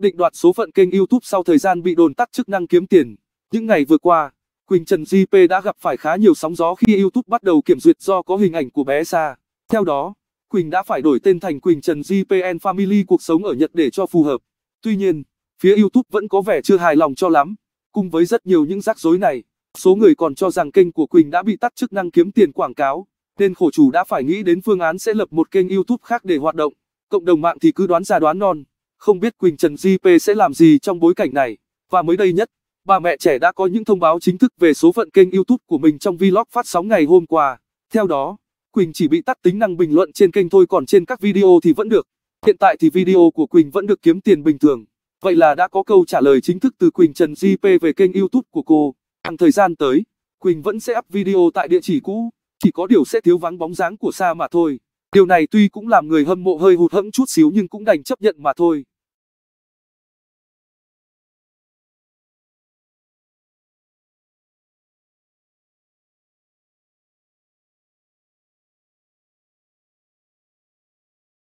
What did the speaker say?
định đoạt số phận kênh YouTube sau thời gian bị đồn tắt chức năng kiếm tiền. Những ngày vừa qua, Quỳnh Trần JP đã gặp phải khá nhiều sóng gió khi YouTube bắt đầu kiểm duyệt do có hình ảnh của bé Sa. Theo đó, Quỳnh đã phải đổi tên thành Quỳnh Trần JPN Family cuộc sống ở Nhật để cho phù hợp. Tuy nhiên, phía YouTube vẫn có vẻ chưa hài lòng cho lắm. Cùng với rất nhiều những rắc rối này, số người còn cho rằng kênh của Quỳnh đã bị tắt chức năng kiếm tiền quảng cáo, nên khổ chủ đã phải nghĩ đến phương án sẽ lập một kênh YouTube khác để hoạt động. Cộng đồng mạng thì cứ đoán ra đoán non. Không biết Quỳnh Trần JP sẽ làm gì trong bối cảnh này. Và mới đây nhất, bà mẹ trẻ đã có những thông báo chính thức về số phận kênh YouTube của mình trong vlog phát sóng ngày hôm qua. Theo đó, Quỳnh chỉ bị tắt tính năng bình luận trên kênh thôi còn trên các video thì vẫn được. Hiện tại thì video của Quỳnh vẫn được kiếm tiền bình thường. Vậy là đã có câu trả lời chính thức từ Quỳnh Trần JP về kênh YouTube của cô. Trong thời gian tới, Quỳnh vẫn sẽ up video tại địa chỉ cũ, chỉ có điều sẽ thiếu vắng bóng dáng của Sa mà thôi. Điều này tuy cũng làm người hâm mộ hơi hụt hẫng chút xíu nhưng cũng đành chấp nhận mà thôi.